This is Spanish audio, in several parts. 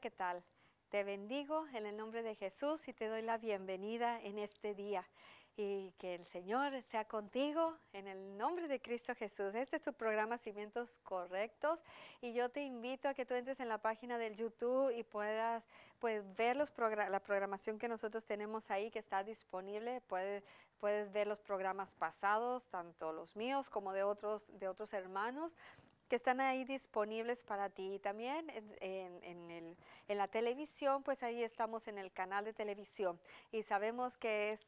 ¿qué tal? Te bendigo en el nombre de Jesús y te doy la bienvenida en este día. Y que el Señor sea contigo en el nombre de Cristo Jesús. Este es tu programa Cimientos Correctos y yo te invito a que tú entres en la página del YouTube y puedas pues, ver los la programación que nosotros tenemos ahí que está disponible. Puedes, puedes ver los programas pasados, tanto los míos como de otros, de otros hermanos que están ahí disponibles para ti. también en, la televisión, pues ahí estamos en el canal de televisión y sabemos que,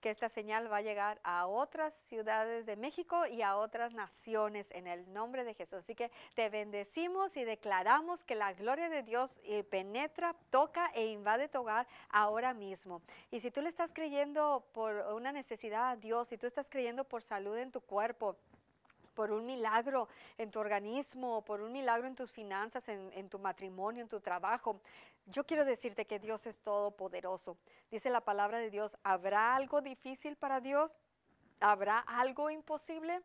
que esta señal va a llegar a otras ciudades de México y a otras naciones en el nombre de Jesús. Así que te bendecimos y declaramos que la gloria de Dios eh, penetra, toca e invade tu hogar ahora mismo. Y si tú le estás creyendo por una necesidad a Dios, si tú estás creyendo por salud en tu cuerpo, por un milagro en tu organismo, por un milagro en tus finanzas, en, tu matrimonio, en tu trabajo. Yo quiero decirte que Dios es todopoderoso. Dice la palabra de Dios, ¿habrá algo difícil para Dios? ¿Habrá algo imposible?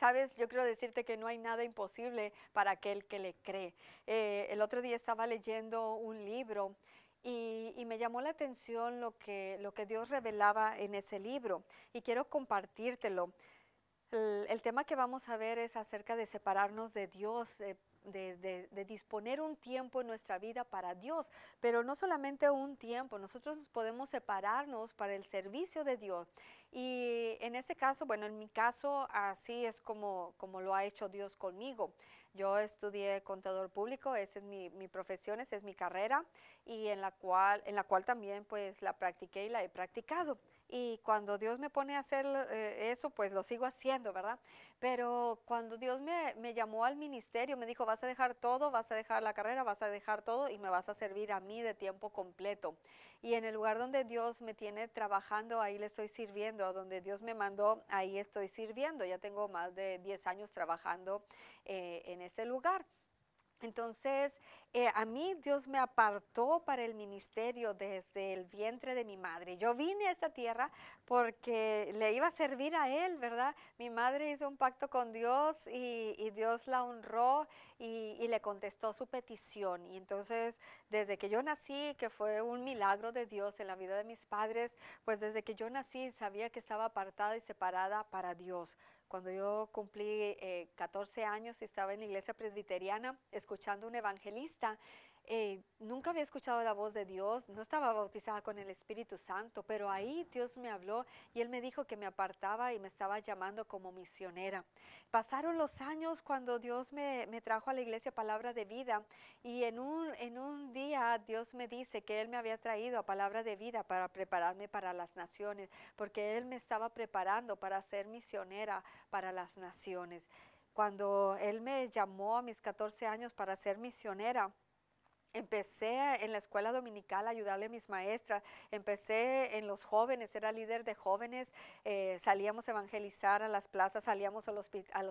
Sabes, yo quiero decirte que no hay nada imposible para aquel que le cree. Eh, el otro día estaba leyendo un libro y, me llamó la atención lo que, lo que Dios revelaba en ese libro y quiero compartírtelo. El, tema que vamos a ver es acerca de separarnos de Dios, de, disponer un tiempo en nuestra vida para Dios, pero no solamente un tiempo, nosotros podemos separarnos para el servicio de Dios. Y en ese caso, bueno, en mi caso así es como, como lo ha hecho Dios conmigo. Yo estudié contador público, esa es mi, profesión, esa es mi carrera y en la cual, en la cual también pues la practiqué y la he practicado y cuando Dios me pone a hacer eh, eso, pues lo sigo haciendo, ¿verdad? Pero cuando Dios me, llamó al ministerio, me dijo, vas a dejar todo, vas a dejar la carrera, vas a dejar todo y me vas a servir a mí de tiempo completo. Y en el lugar donde Dios me tiene trabajando, ahí le estoy sirviendo, donde Dios me mandó, ahí estoy sirviendo. Ya tengo más de 10 años trabajando eh, en ese lugar. Entonces, eh, a mí Dios me apartó para el ministerio desde el vientre de mi madre. Yo vine a esta tierra porque le iba a servir a Él, ¿verdad? Mi madre hizo un pacto con Dios y, Dios la honró y, le contestó su petición. Y entonces, desde que yo nací, que fue un milagro de Dios en la vida de mis padres, pues desde que yo nací sabía que estaba apartada y separada para Dios. Cuando yo cumplí 14 eh, años estaba en la iglesia presbiteriana escuchando un evangelista eh, nunca había escuchado la voz de Dios, no estaba bautizada con el Espíritu Santo, pero ahí Dios me habló y Él me dijo que me apartaba y me estaba llamando como misionera. Pasaron los años cuando Dios me, trajo a la iglesia Palabra de Vida y en un, en un día Dios me dice que Él me había traído a Palabra de Vida para prepararme para las naciones, porque Él me estaba preparando para ser misionera para las naciones. Cuando Él me llamó a mis 14 años para ser misionera, Empecé en la escuela dominical a ayudarle a mis maestras, empecé en los jóvenes, era líder de jóvenes, eh, salíamos a evangelizar a las plazas, salíamos a los,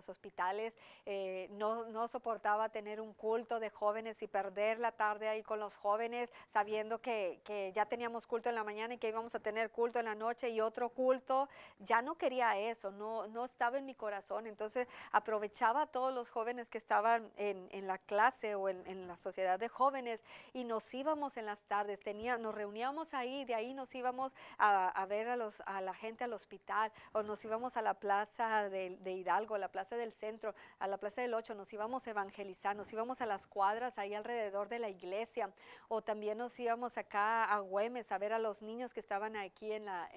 hospitales, eh, no, soportaba tener un culto de jóvenes y perder la tarde ahí con los jóvenes, sabiendo que, ya teníamos culto en la mañana y que íbamos a tener culto en la noche y otro culto, ya no quería eso, no, no estaba en mi corazón, entonces aprovechaba a todos los jóvenes que estaban en, la clase o en la sociedad de jóvenes y nos íbamos en las tardes, tenía, nos reuníamos ahí, de ahí nos íbamos a, ver a, los, a la gente al hospital o nos íbamos a la plaza de, Hidalgo, a la plaza del centro, a la plaza del 8, nos íbamos a evangelizar, nos íbamos a las cuadras ahí alrededor de la iglesia o también nos íbamos acá a Güemes a ver a los niños que estaban aquí en la,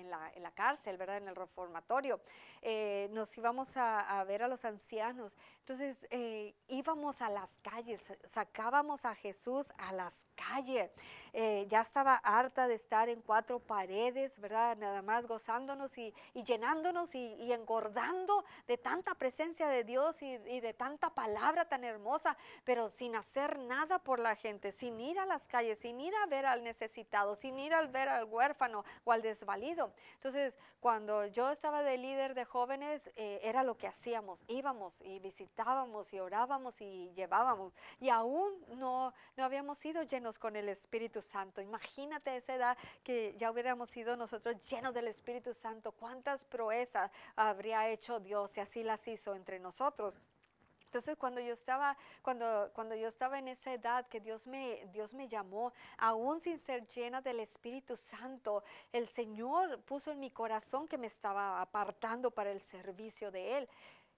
cárcel, ¿verdad? En el reformatorio. Eh, nos íbamos a, ver a los ancianos. Entonces eh, íbamos a las calles, sacábamos a Jesús a las calles. Eh, ya estaba harta de estar en cuatro paredes, ¿verdad? Nada más gozándonos y, llenándonos y, engordando de tanta presencia de Dios y, de tanta palabra tan hermosa, pero sin hacer nada por la gente, sin ir a las calles, sin ir a ver al necesitado, sin ir a ver al huérfano o al desvalido. Entonces, cuando yo estaba de líder de jóvenes, eh, era lo que hacíamos. Íbamos y visitábamos y orábamos y llevábamos. Y aún no, no habíamos sido llenos con el Espíritu Santo. Imagínate esa edad que ya hubiéramos sido nosotros llenos del Espíritu Santo. ¿Cuántas proezas habría hecho Dios si así las hizo entre nosotros? Entonces cuando yo estaba, cuando, cuando yo estaba en esa edad que Dios me, Dios me llamó, aún sin ser llena del Espíritu Santo, el Señor puso en mi corazón que me estaba apartando para el servicio de Él.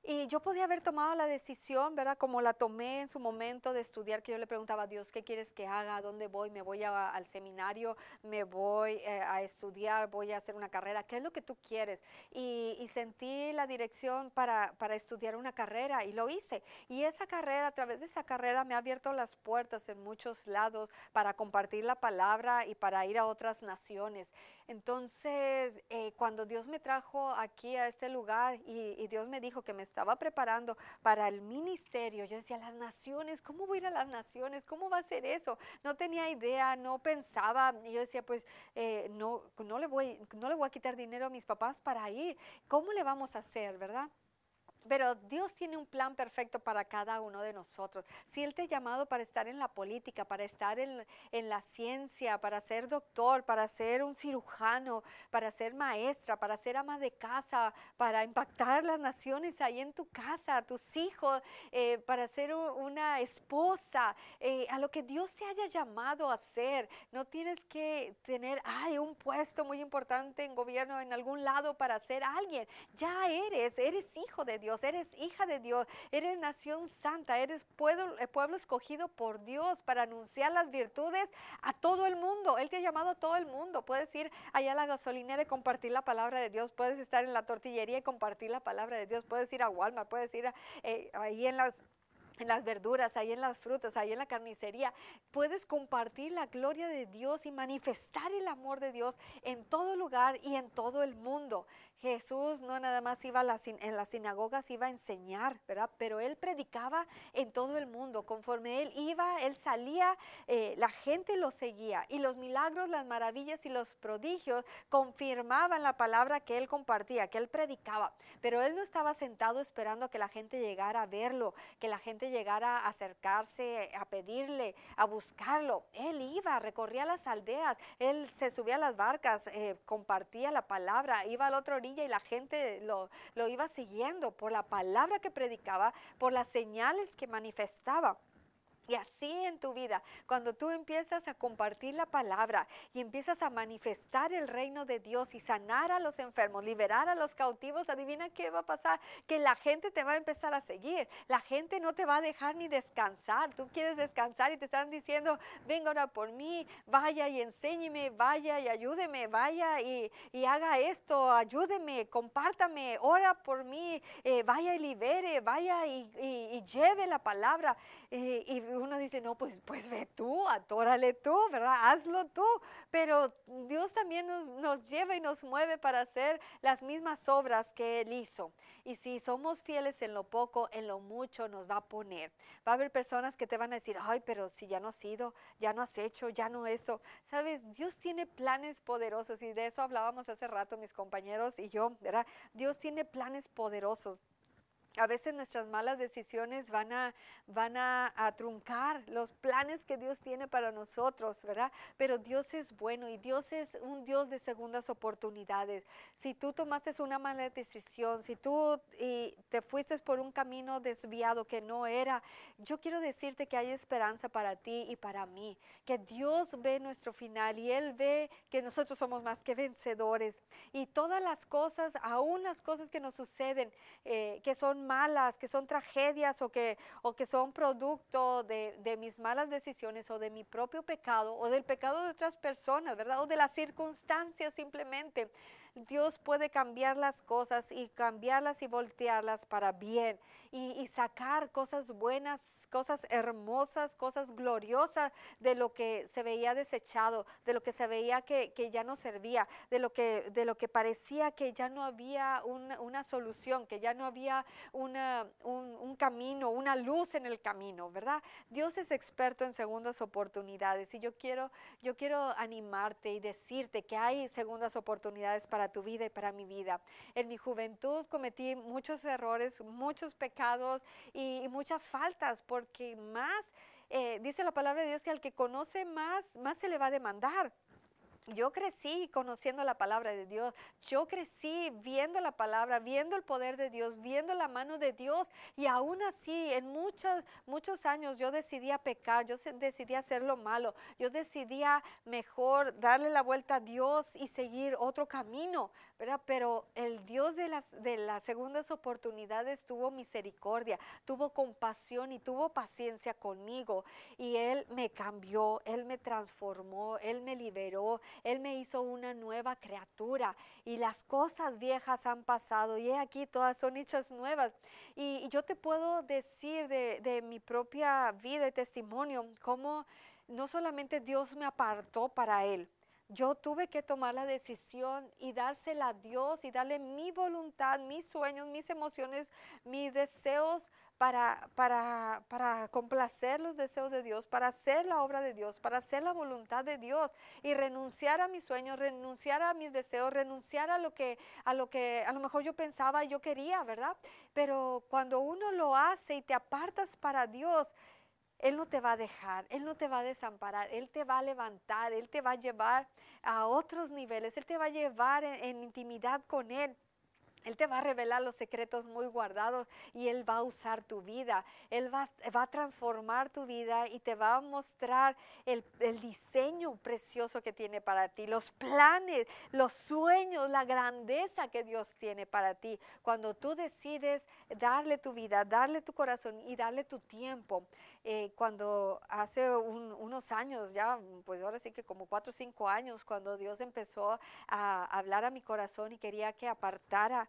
Y yo podía haber tomado la decisión, ¿verdad? Como la tomé en su momento de estudiar, que yo le preguntaba a Dios, ¿qué quieres que haga? ¿A dónde voy? ¿Me voy al seminario? ¿Me voy eh, a estudiar? ¿Voy a hacer una carrera? ¿Qué es lo que tú quieres? Y, sentí la dirección para, para, estudiar una carrera y lo hice. Y esa carrera, a través de esa carrera, me ha abierto las puertas en muchos lados para compartir la palabra y para ir a otras naciones. Entonces, eh, cuando Dios me trajo aquí a este lugar y, Dios me dijo que me estaba preparando para el ministerio, yo decía, las naciones, ¿cómo voy a ir a las naciones? ¿Cómo va a ser eso? No tenía idea, no pensaba. Y yo decía, pues eh, no, no, le voy, no le voy a quitar dinero a mis papás para ir. ¿Cómo le vamos a hacer, verdad? Pero Dios tiene un plan perfecto para cada uno de nosotros. Si Él te ha llamado para estar en la política, para estar en, la ciencia, para ser doctor, para ser un cirujano, para ser maestra, para ser ama de casa, para impactar las naciones ahí en tu casa, tus hijos, eh, para ser una esposa, eh, a lo que Dios te haya llamado a hacer, no tienes que tener, un puesto muy importante en gobierno, en algún lado para ser alguien. Ya eres, eres hijo de Dios eres hija de Dios, eres nación santa, eres eh, pueblo, escogido por Dios para anunciar las virtudes a todo el mundo. Él te ha llamado a todo el mundo. Puedes ir allá a la gasolinera y compartir la palabra de Dios, puedes estar en la tortillería y compartir la palabra de Dios, puedes ir a Walmart, puedes ir eh, ahí en las en las verduras, ahí en las frutas, ahí en la carnicería. Puedes compartir la gloria de Dios y manifestar el amor de Dios en todo lugar y en todo el mundo. Jesús no nada más iba a en las sinagogas, iba a enseñar, ¿verdad? Pero él predicaba en todo el mundo. Conforme él iba, él salía, eh, la gente lo seguía. Y los milagros, las maravillas y los prodigios confirmaban la palabra que él compartía, que él predicaba. Pero él no estaba sentado esperando que la gente llegara a verlo, que la gente llegara a acercarse, a pedirle, a buscarlo. Él iba, recorría las aldeas, él se subía a las barcas, eh, compartía la palabra, iba al otro y la gente lo, lo iba siguiendo por la palabra que predicaba, por las señales que manifestaba. Y así en tu vida, cuando tú empiezas a compartir la palabra y empiezas a manifestar el reino de Dios y sanar a los enfermos, liberar a los cautivos, adivina qué va a pasar, que la gente te va a empezar a seguir, la gente no te va a dejar ni descansar, tú quieres descansar y te están diciendo, venga ahora por mí, vaya y enséñeme, vaya y ayúdeme, vaya y, haga esto, ayúdeme, compártame, ora por mí, eh, vaya y libere, vaya y, lleve la palabra. Eh, uno dice, no, pues, pues ve tú, atórale tú, ¿verdad? Hazlo tú. Pero Dios también nos, nos lleva y nos mueve para hacer las mismas obras que Él hizo. Y si somos fieles en lo poco, en lo mucho nos va a poner. Va a haber personas que te van a decir, ay, pero si ya no has ido, ya no has hecho, ya no eso. Sabes, Dios tiene planes poderosos y de eso hablábamos hace rato mis compañeros y yo, ¿verdad? Dios tiene planes poderosos a veces nuestras malas decisiones van a, van a, truncar los planes que Dios tiene para nosotros, ¿verdad? Pero Dios es bueno y Dios es un Dios de segundas oportunidades. Si tú tomaste una mala decisión, si tú y te fuiste por un camino desviado que no era, yo quiero decirte que hay esperanza para ti y para mí, que Dios ve nuestro final y Él ve que nosotros somos más que vencedores. Y todas las cosas, aún las cosas que nos suceden, eh, que son malas, que son tragedias o que, o que son producto de, de mis malas decisiones o de mi propio pecado o del pecado de otras personas, ¿verdad? O de las circunstancias simplemente. Dios puede cambiar las cosas y cambiarlas y voltearlas para bien y, sacar cosas buenas, cosas hermosas, cosas gloriosas de lo que se veía desechado, de lo que se veía que, ya no servía, de lo que, de lo que parecía que ya no había una, solución, que ya no había un, un camino, una luz en el camino, ¿verdad? Dios es experto en segundas oportunidades y yo quiero, yo quiero animarte y decirte que hay segundas oportunidades para tu vida y para mi vida. En mi juventud cometí muchos errores, muchos pecados y, muchas faltas, porque más, eh, dice la palabra de Dios, que al que conoce más, más se le va a demandar. Yo crecí conociendo la palabra de Dios, yo crecí viendo la palabra, viendo el poder de Dios, viendo la mano de Dios y aún así en muchos, muchos años yo decidí a pecar, yo decidí hacer lo malo, yo decidí mejor darle la vuelta a Dios y seguir otro camino, ¿verdad? Pero el Dios de las, de las segundas oportunidades tuvo misericordia, tuvo compasión y tuvo paciencia conmigo y Él me cambió, Él me transformó, Él me liberó. Él me hizo una nueva criatura y las cosas viejas han pasado y he aquí todas son hechas nuevas. Y, yo te puedo decir de, de mi propia vida y testimonio cómo no solamente Dios me apartó para Él, yo tuve que tomar la decisión y dársela a Dios y darle mi voluntad, mis sueños, mis emociones, mis deseos para, para, para, complacer los deseos de Dios, para hacer la obra de Dios, para hacer la voluntad de Dios y renunciar a mis sueños, renunciar a mis deseos, renunciar a lo que a lo que a lo mejor yo pensaba, y yo quería, ¿verdad? Pero cuando uno lo hace y te apartas para Dios, él no te va a dejar, Él no te va a desamparar, Él te va a levantar, Él te va a llevar a otros niveles, Él te va a llevar en, intimidad con Él. Él te va a revelar los secretos muy guardados y Él va a usar tu vida. Él va, a transformar tu vida y te va a mostrar el, diseño precioso que tiene para ti, los planes, los sueños, la grandeza que Dios tiene para ti. Cuando tú decides darle tu vida, darle tu corazón y darle tu tiempo. Eh, cuando hace unos años, ya pues ahora sí que como cuatro o cinco años, cuando Dios empezó a hablar a mi corazón y quería que apartara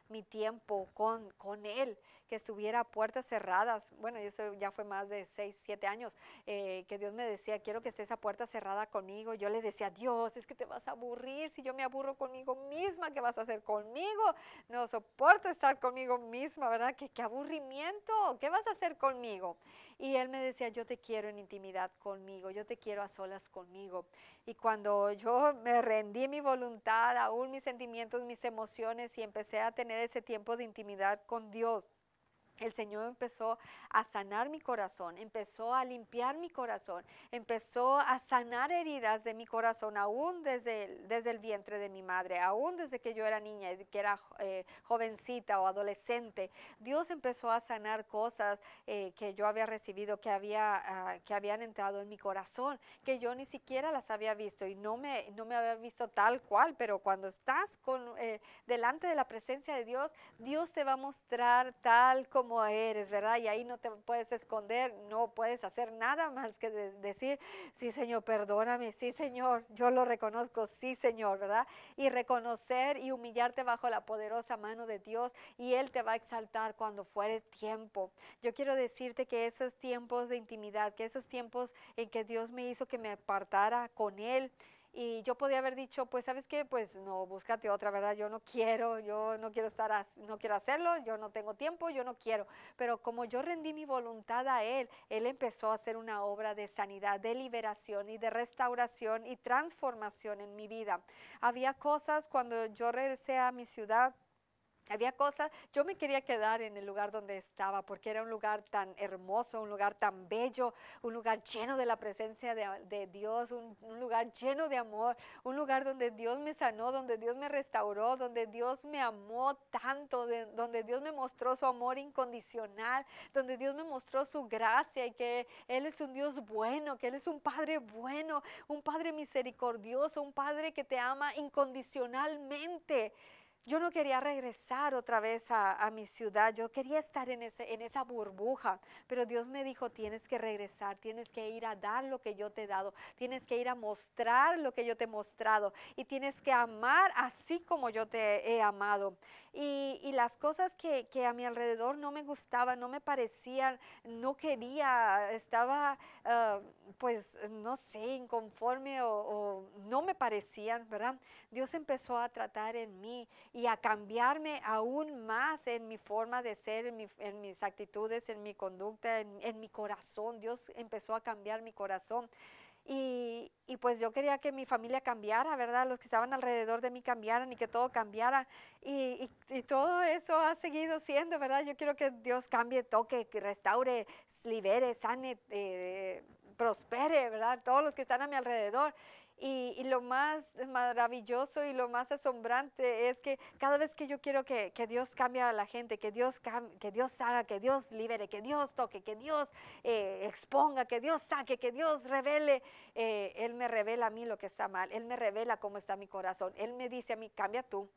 mi tiempo con, con Él, que estuviera a puertas cerradas. Bueno, eso ya fue más de seis, siete años, eh, que Dios me decía, quiero que estés a puerta cerrada conmigo. Yo le decía, Dios, es que te vas a aburrir, si yo me aburro conmigo misma, ¿qué vas a hacer conmigo? No soporto estar conmigo misma, ¿verdad? ¿Qué, qué aburrimiento? ¿Qué vas a hacer conmigo? Y Él me decía, yo te quiero en intimidad conmigo, yo te quiero a solas conmigo. Y cuando yo me rendí mi voluntad, aún mis sentimientos, mis emociones, y empecé a tener ese tiempo de intimidad con Dios el Señor empezó a sanar mi corazón, empezó a limpiar mi corazón, empezó a sanar heridas de mi corazón, aún desde el, desde el vientre de mi madre, aún desde que yo era niña, eh, que era eh, jovencita o adolescente. Dios empezó a sanar cosas eh, que yo había recibido, que, había, ah, que habían entrado en mi corazón, que yo ni siquiera las había visto y no me, no me había visto tal cual, pero cuando estás con, delante de la presencia de Dios, Dios te va a mostrar tal como eres, ¿verdad? Y ahí no te puedes esconder, no puedes hacer nada más que decir, sí Señor, perdóname, sí Señor, yo lo reconozco, sí Señor, ¿verdad? Y reconocer y humillarte bajo la poderosa mano de Dios y Él te va a exaltar cuando fuere tiempo. Yo quiero decirte que esos tiempos de intimidad, que esos tiempos en que Dios me hizo que me apartara con Él, y yo podía haber dicho, pues sabes qué, pues no, búscate otra, ¿verdad? Yo no quiero, yo no quiero estar, no quiero hacerlo, yo no tengo tiempo, yo no quiero. Pero como yo rendí mi voluntad a Él, Él empezó a hacer una obra de sanidad, de liberación y de restauración y transformación en mi vida. Había cosas cuando yo regresé a mi ciudad, había cosas, yo me quería quedar en el lugar donde estaba porque era un lugar tan hermoso, un lugar tan bello, un lugar lleno de la presencia de, de Dios, un, lugar lleno de amor, un lugar donde Dios me sanó, donde Dios me restauró, donde Dios me amó tanto, donde Dios me mostró su amor incondicional, donde Dios me mostró su gracia y que Él es un Dios bueno, que Él es un Padre bueno, un Padre misericordioso, un Padre que te ama incondicionalmente yo no quería regresar otra vez a, mi ciudad, yo quería estar en, ese, en esa burbuja, pero Dios me dijo, tienes que regresar, tienes que ir a dar lo que yo te he dado, tienes que ir a mostrar lo que yo te he mostrado y tienes que amar así como yo te he amado. Y, las cosas que, a mi alrededor no me gustaban, no me parecían, no quería, estaba... Ah, pues, no sé, inconforme o, no me parecían, ¿verdad? Dios empezó a tratar en mí y a cambiarme aún más en mi forma de ser, en, mis actitudes, en mi conducta, en, mi corazón. Dios empezó a cambiar mi corazón. Y, pues yo quería que mi familia cambiara, ¿verdad? Los que estaban alrededor de mí cambiaran y que todo cambiara. Y, todo eso ha seguido siendo, ¿verdad? Yo quiero que Dios cambie, toque, que restaure, libere, sane, eh, prospere, ¿verdad? Todos los que están a mi alrededor. Y, lo más maravilloso y lo más asombrante es que cada vez que yo quiero que, Dios cambie a la gente, que Dios, que Dios haga, que Dios libere, que Dios toque, que Dios eh, exponga, que Dios saque, que Dios revele, eh, Él me revela a mí lo que está mal, Él me revela cómo está mi corazón, Él me dice a mí, cambia tú,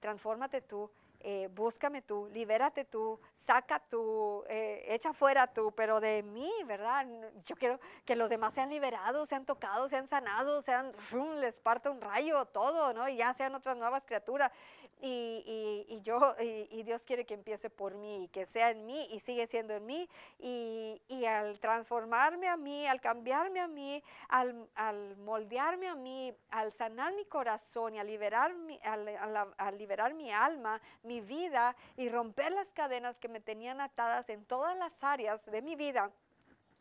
transfórmate tú, eh, búscame tú, libérate tú, saca tú, eh, echa fuera tú, pero de mí, ¿verdad? Yo quiero que los demás sean liberados, sean tocados, sean sanados, sean, les parte un rayo, todo, ¿no? Y ya sean otras nuevas criaturas y, y, yo, y, Dios quiere que empiece por mí y que sea en mí y sigue siendo en mí. Y, al transformarme a mí, al cambiarme a mí, al, moldearme a mí, al sanar mi corazón y liberar al liberar mi alma, mi vida y romper las cadenas que me tenían atadas en todas las áreas de mi vida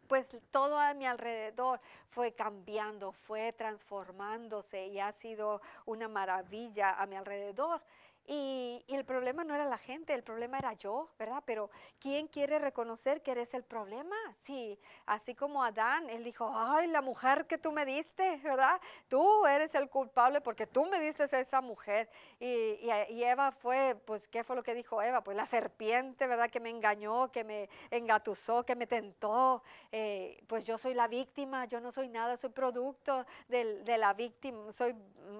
pues todo a mi alrededor fue cambiando, fue transformándose y ha sido una maravilla a mi alrededor. Y, el problema no era la gente, el problema era yo, ¿verdad? Pero ¿quién quiere reconocer que eres el problema? Sí, así como Adán, él dijo, ay, la mujer que tú me diste, ¿verdad? Tú eres el culpable porque tú me diste a esa mujer. Y, eh, Eva fue, pues, ¿qué fue lo que dijo Eva? Pues la serpiente, ¿verdad? Que me engañó, que me engatusó, que me tentó. Eh, pues yo soy la víctima, yo no soy nada, soy producto de la víctima, soy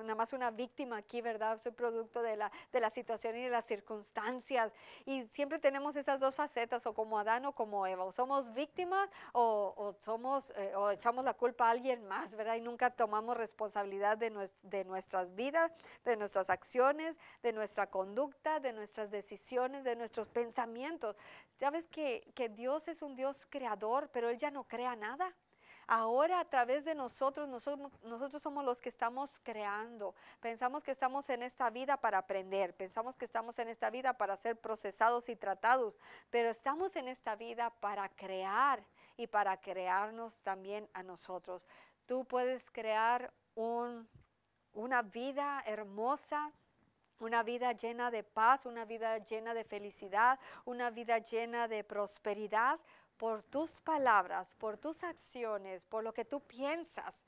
nada más una víctima aquí, ¿verdad? Soy producto de la de la situación y de las circunstancias. Y siempre tenemos esas dos facetas, o como Adán o como Eva, o somos víctimas o, somos, eh, o echamos la culpa a alguien más, ¿verdad? Y nunca tomamos responsabilidad de, de nuestras vidas, de nuestras acciones, de nuestra conducta, de nuestras decisiones, de nuestros pensamientos. Sabes que, que Dios es un Dios creador, pero Él ya no crea nada. Ahora a través de nosotros, nosotros, nosotros somos los que estamos creando. Pensamos que estamos en esta vida para aprender, pensamos que estamos en esta vida para ser procesados y tratados, pero estamos en esta vida para crear y para crearnos también a nosotros. Tú puedes crear una vida hermosa, una vida llena de paz, una vida llena de felicidad, una vida llena de prosperidad por tus palabras, por tus acciones, por lo que tú piensas,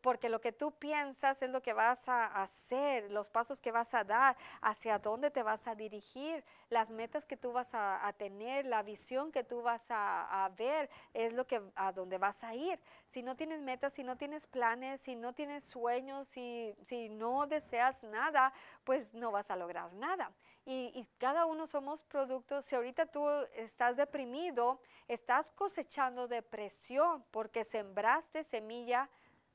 porque lo que tú piensas es lo que vas a hacer, los pasos que vas a dar, hacia dónde te vas a dirigir, las metas que tú vas a, tener, la visión que tú vas a, ver, es lo que a dónde vas a ir. Si no tienes metas, si no tienes planes, si no tienes sueños, si, si no deseas nada, pues no vas a lograr nada. Y, y, cada uno somos productos. Si ahorita tú estás deprimido, estás cosechando depresión porque sembraste semilla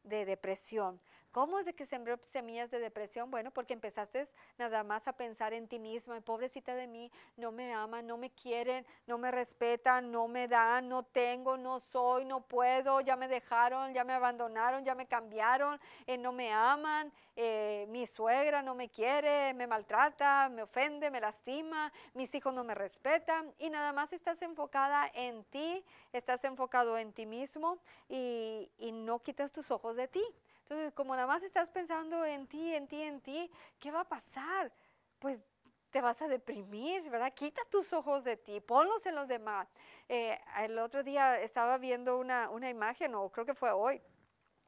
de depresión. ¿Cómo es de que sembró semillas de depresión? Bueno, porque empezaste nada más a pensar en ti misma, pobrecita de mí, no me aman, no me quieren, no me respetan, no me dan, no tengo, no soy, no puedo, ya me dejaron, ya me abandonaron, ya me cambiaron, eh, no me aman, eh, mi suegra no me quiere, me maltrata, me ofende, me lastima, mis hijos no me respetan y nada más estás enfocada en ti, estás enfocado en ti mismo y no quitas tus ojos de ti. Entonces, como nada más estás pensando en ti, en ti, en ti, ¿qué va a pasar? Pues te vas a deprimir, ¿verdad? Quita tus ojos de ti, ponlos en los demás. Eh, el otro día estaba viendo una, imagen, o creo que fue hoy,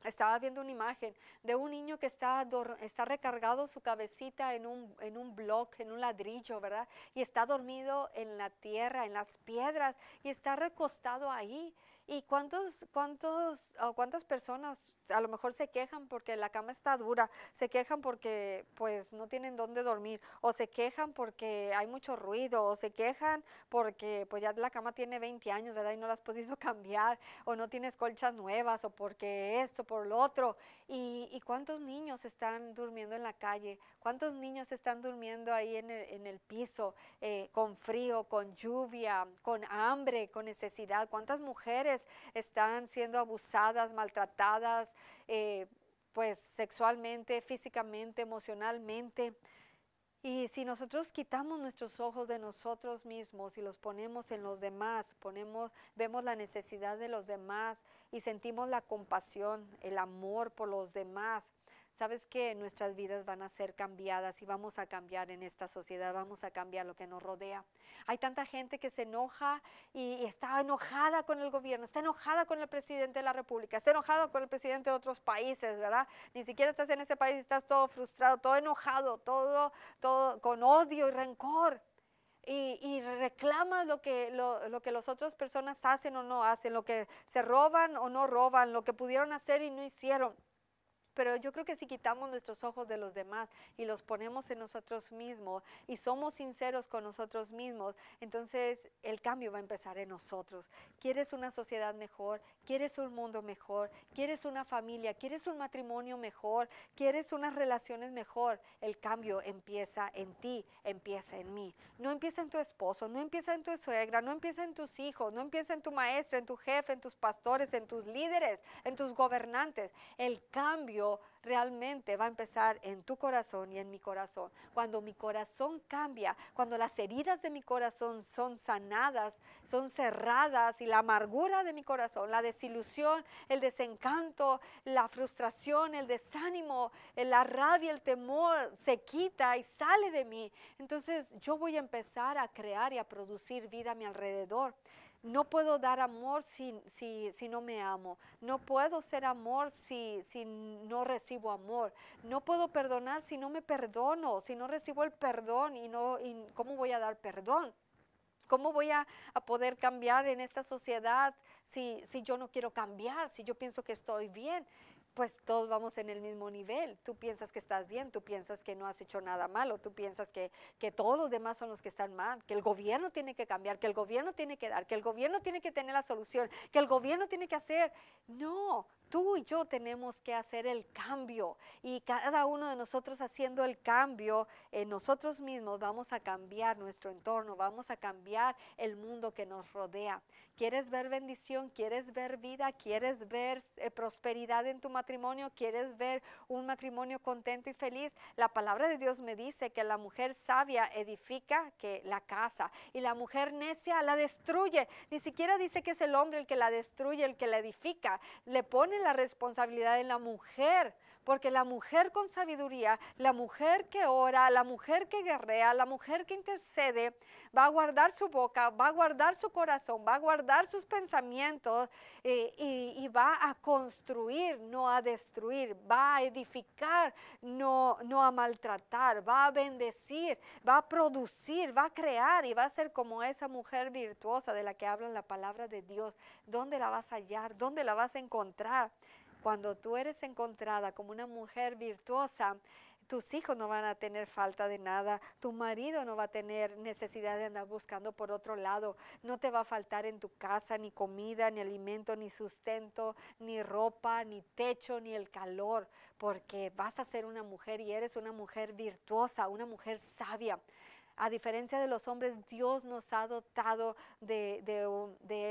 estaba viendo una imagen de un niño que está, está recargado su cabecita en un, en un bloque, en un ladrillo, ¿verdad? Y está dormido en la tierra, en las piedras, y está recostado ahí. ¿Y cuántos, cuántos o cuántas personas a lo mejor se quejan porque la cama está dura, se quejan porque pues no tienen dónde dormir, o se quejan porque hay mucho ruido, o se quejan porque pues ya la cama tiene 20 años, ¿verdad? Y no la has podido cambiar, o no tienes colchas nuevas, o porque esto, por lo otro. ¿Y, cuántos niños están durmiendo en la calle? ¿Cuántos niños están durmiendo ahí en el, en el piso, eh, con frío, con lluvia, con hambre, con necesidad? ¿Cuántas mujeres? están siendo abusadas, maltratadas, eh, pues sexualmente, físicamente, emocionalmente. Y si nosotros quitamos nuestros ojos de nosotros mismos y los ponemos en los demás, ponemos, vemos la necesidad de los demás y sentimos la compasión, el amor por los demás, sabes que nuestras vidas van a ser cambiadas y vamos a cambiar en esta sociedad, vamos a cambiar lo que nos rodea. Hay tanta gente que se enoja y, está enojada con el gobierno, está enojada con el presidente de la República, está enojada con el presidente de otros países, ¿verdad? Ni siquiera estás en ese país, y estás todo frustrado, todo enojado, todo, todo con odio y rencor. Y, reclama lo que, lo, lo que las otras personas hacen o no hacen, lo que se roban o no roban, lo que pudieron hacer y no hicieron pero yo creo que si quitamos nuestros ojos de los demás y los ponemos en nosotros mismos y somos sinceros con nosotros mismos, entonces el cambio va a empezar en nosotros. ¿Quieres una sociedad mejor? ¿Quieres un mundo mejor? ¿Quieres una familia? ¿Quieres un matrimonio mejor? ¿Quieres unas relaciones mejor? El cambio empieza en ti, empieza en mí. No empieza en tu esposo, no empieza en tu suegra, no empieza en tus hijos, no empieza en tu maestra, en tu jefe, en tus pastores, en tus líderes, en tus gobernantes. El cambio realmente va a empezar en tu corazón y en mi corazón. Cuando mi corazón cambia, cuando las heridas de mi corazón son sanadas, son cerradas y la amargura de mi corazón, la desilusión, el desencanto, la frustración, el desánimo, la rabia, el temor, se quita y sale de mí. Entonces yo voy a empezar a crear y a producir vida a mi alrededor. No puedo dar amor si, no me amo. No puedo ser amor si, no recibo amor. No puedo perdonar si no me perdono, si no recibo el perdón y no, ¿cómo voy a dar perdón? ¿Cómo voy a, poder cambiar en esta sociedad si, si yo no quiero cambiar, si yo pienso que estoy bien? pues todos vamos en el mismo nivel. Tú piensas que estás bien, tú piensas que no has hecho nada malo, tú piensas que, todos los demás son los que están mal, que el gobierno tiene que cambiar, que el gobierno tiene que dar, que el gobierno tiene que tener la solución, que el gobierno tiene que hacer. No, tú y yo tenemos que hacer el cambio y cada uno de nosotros haciendo el cambio en eh, nosotros mismos vamos a cambiar nuestro entorno, vamos a cambiar el mundo que nos rodea. ¿Quieres ver bendición? ¿Quieres ver vida? ¿Quieres ver eh, prosperidad en tu matrimonio? ¿Quieres ver un matrimonio contento y feliz? La palabra de Dios me dice que la mujer sabia edifica que la casa y la mujer necia la destruye. Ni siquiera dice que es el hombre el que la destruye, el que la edifica. Le pone la responsabilidad en la mujer porque la mujer con sabiduría, la mujer que ora, la mujer que guerrea, la mujer que intercede, va a guardar su boca, va a guardar su corazón, va a guardar sus pensamientos eh, y, va a construir, no a destruir, va a edificar, no, no a maltratar, va a bendecir, va a producir, va a crear y va a ser como esa mujer virtuosa de la que habla la palabra de Dios. ¿Dónde la vas a hallar? ¿Dónde la vas a encontrar? Cuando tú eres encontrada como una mujer virtuosa, tus hijos no van a tener falta de nada, tu marido no va a tener necesidad de andar buscando por otro lado, no te va a faltar en tu casa ni comida, ni alimento, ni sustento, ni ropa, ni techo, ni el calor, porque vas a ser una mujer y eres una mujer virtuosa, una mujer sabia. A diferencia de los hombres, Dios nos ha dotado de,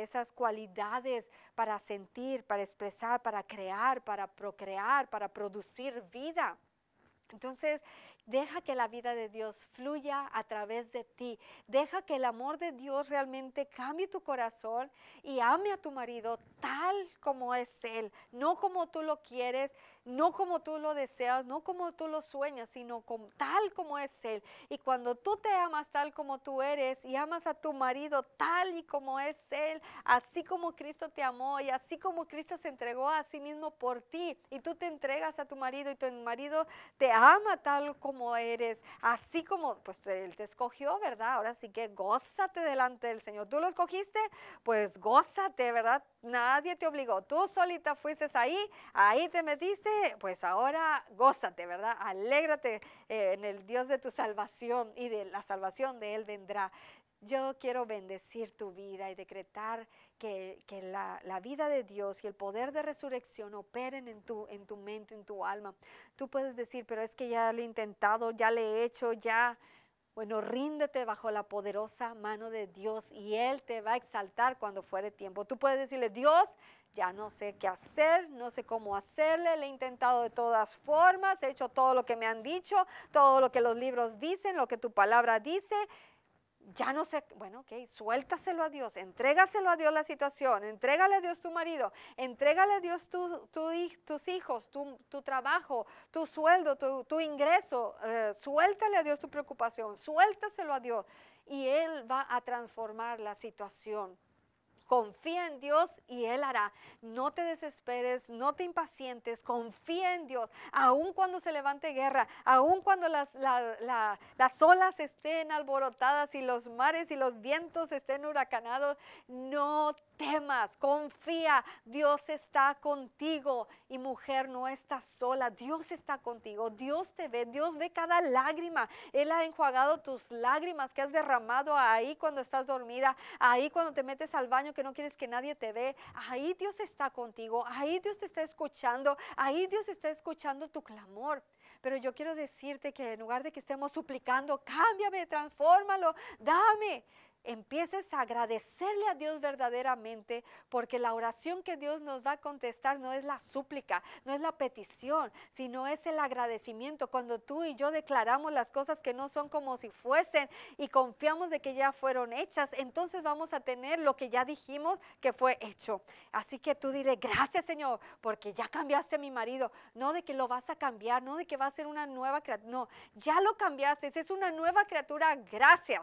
esas cualidades para sentir, para expresar, para crear, para procrear, para producir vida. Entonces, Deja que la vida de Dios fluya a través de ti. Deja que el amor de Dios realmente cambie tu corazón y ame a tu marido tal como es él, no como tú lo quieres, no como tú lo deseas, no como tú lo sueñas, sino con, tal como es él. Y cuando tú te amas tal como tú eres y amas a tu marido tal y como es él, así como Cristo te amó y así como Cristo se entregó a sí mismo por ti y tú te entregas a tu marido y tu marido te ama tal como eres, así como, pues Él te escogió, ¿verdad? Ahora sí que gózate delante del Señor. Tú lo escogiste, pues gózate, ¿verdad? Nadie te obligó, tú solita fuiste ahí, ahí te metiste, pues ahora gózate, ¿verdad? Alégrate eh, en el Dios de tu salvación y de la salvación de Él vendrá. Yo quiero bendecir tu vida y decretar que, la, vida de Dios y el poder de resurrección operen en tu, en tu mente, en tu alma. Tú puedes decir, pero es que ya lo he intentado, ya le he hecho, ya... Bueno, ríndete bajo la poderosa mano de Dios y Él te va a exaltar cuando fuere tiempo. Tú puedes decirle, Dios, ya no sé qué hacer, no sé cómo hacerle, le he intentado de todas formas, he hecho todo lo que me han dicho, todo lo que los libros dicen, lo que tu palabra dice, ya no sé, bueno, ok, suéltaselo a Dios, entrégaselo a Dios la situación, entrégale a Dios tu marido, entrégale a Dios tus hijos, tu, trabajo, tu sueldo, tu, ingreso, eh, suéltale a Dios tu preocupación, suéltaselo a Dios y Él va a transformar la situación confía en Dios y Él hará. No te desesperes, no te impacientes, confía en Dios. Aun cuando se levante guerra, aun cuando las, olas estén alborotadas y los mares y los vientos estén huracanados, no temas, confía, Dios está contigo y mujer no estás sola, Dios está contigo, Dios te ve, Dios ve cada lágrima, Él ha enjuagado tus lágrimas que has derramado ahí cuando estás dormida, ahí cuando te metes al baño que no quieres que nadie te ve, ahí Dios está contigo, ahí Dios te está escuchando, ahí Dios está escuchando tu clamor. Pero yo quiero decirte que en lugar de que estemos suplicando, cámbiame, transfórmalo, dame, empieces a agradecerle a Dios verdaderamente, porque la oración que Dios nos va a contestar no es la súplica, no es la petición, sino es el agradecimiento. Cuando tú y yo declaramos las cosas que no son como si fuesen y confiamos de que ya fueron hechas, entonces vamos a tener lo que ya dijimos que fue hecho. Así que tú diré, gracias Señor, porque ya cambiaste a mi marido. No de que lo vas a cambiar, no de que va a ser una nueva criatura, no, ya lo cambiaste, es una nueva criatura, gracias.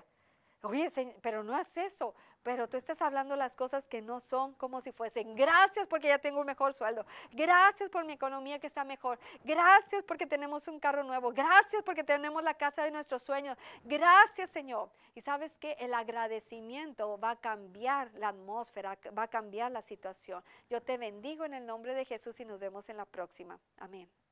Oye, pero no es eso, pero tú estás hablando las cosas que no son como si fuesen. Gracias porque ya tengo un mejor sueldo. Gracias por mi economía que está mejor. Gracias porque tenemos un carro nuevo. Gracias porque tenemos la casa de nuestros sueños. Gracias, Señor. Y sabes que el agradecimiento va a cambiar la atmósfera, va a cambiar la situación. Yo te bendigo en el nombre de Jesús y nos vemos en la próxima. Amén.